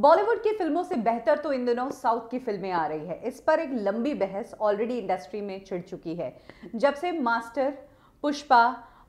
बॉलीवुड की फिल्मों से बेहतर तो इन दिनों साउथ की फिल्में आ रही है इस पर एक लंबी बहस ऑलरेडी इंडस्ट्री में छिड़ चुकी है जब से मास्टर पुष्पा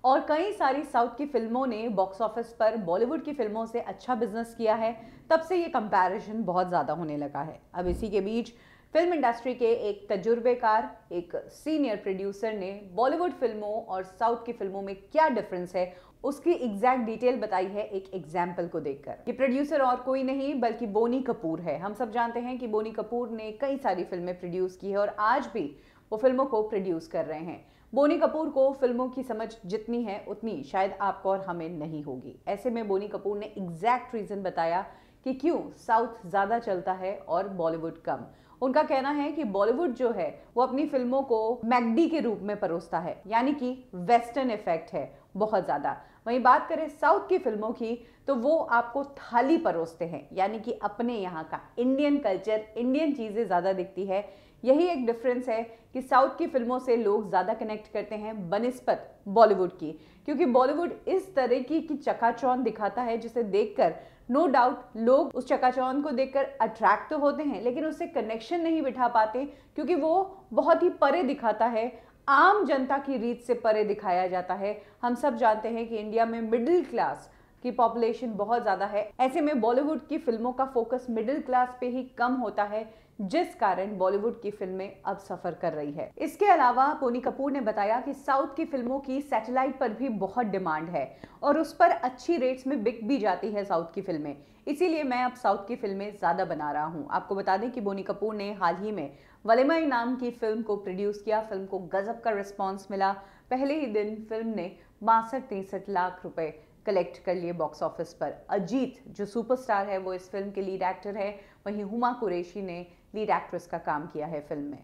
और कई सारी साउथ की फिल्मों ने बॉक्स ऑफिस पर बॉलीवुड की फिल्मों से अच्छा बिजनेस किया है तब से ये कंपैरिजन बहुत ज़्यादा होने लगा है अब इसी के बीच फिल्म इंडस्ट्री के एक तजुर्बेकार एक सीनियर प्रोड्यूसर ने बॉलीवुड फिल्मों और साउथ की फिल्मों में क्या डिफरेंस है उसकी एग्जैक्ट डिटेल बताई है एक एग्जाम्पल को देखकर ये प्रोड्यूसर और कोई नहीं बल्कि बोनी कपूर है हम सब जानते हैं कि बोनी कपूर ने कई सारी फिल्में प्रोड्यूस की है और आज भी वो फिल्मों को प्रोड्यूस कर रहे हैं बोनी कपूर को फिल्मों की समझ जितनी है उतनी शायद आपको और हमें नहीं होगी ऐसे में बोनी कपूर ने एग्जैक्ट रीज़न बताया कि क्यों साउथ ज़्यादा चलता है और बॉलीवुड कम उनका कहना है कि बॉलीवुड जो है वो अपनी फिल्मों को मैगडी के रूप में परोसता है यानी कि वेस्टर्न इफेक्ट है बहुत ज़्यादा वहीं बात करें साउथ की फिल्मों की तो वो आपको थाली परोसते हैं यानी कि अपने यहाँ का इंडियन कल्चर इंडियन चीज़ें ज़्यादा दिखती है यही एक डिफरेंस है कि साउथ की फिल्मों से लोग ज़्यादा कनेक्ट करते हैं बनस्पत बॉलीवुड की क्योंकि बॉलीवुड इस तरह की, की चकाचौन दिखाता है जिसे देखकर नो no डाउट लोग उस चकाचौन को देखकर अट्रैक्ट तो होते हैं लेकिन उससे कनेक्शन नहीं बिठा पाते क्योंकि वो बहुत ही परे दिखाता है आम जनता की रीत से परे दिखाया जाता है हम सब जानते हैं कि इंडिया में मिडिल क्लास की पॉपुलेशन बहुत ज़्यादा है ऐसे में बॉलीवुड की फिल्मों का फोकस मिडिल क्लास पे ही कम होता है जिस कारण बॉलीवुड की फिल्में अब सफर कर रही है इसके अलावा पोनी कपूर ने बताया कि साउथ की फिल्मों की सैटेलाइट पर भी बहुत डिमांड है और उस पर अच्छी रेट्स में बिक भी जाती है साउथ की फिल्में इसीलिए मैं अब साउथ की फिल्में ज़्यादा बना रहा हूं आपको बता दें कि बोनी कपूर ने हाल ही में वलेमाई नाम की फिल्म को प्रोड्यूस किया फिल्म को गजब का रिस्पॉन्स मिला पहले ही दिन फिल्म ने बासठ तिरसठ लाख रुपए कलेक्ट कर लिए बॉक्स ऑफिस पर अजीत जो सुपरस्टार है वो इस फिल्म के लीड एक्टर है वहीं हुमा कुरेशी ने लीड एक्ट्रेस का काम किया है फिल्म में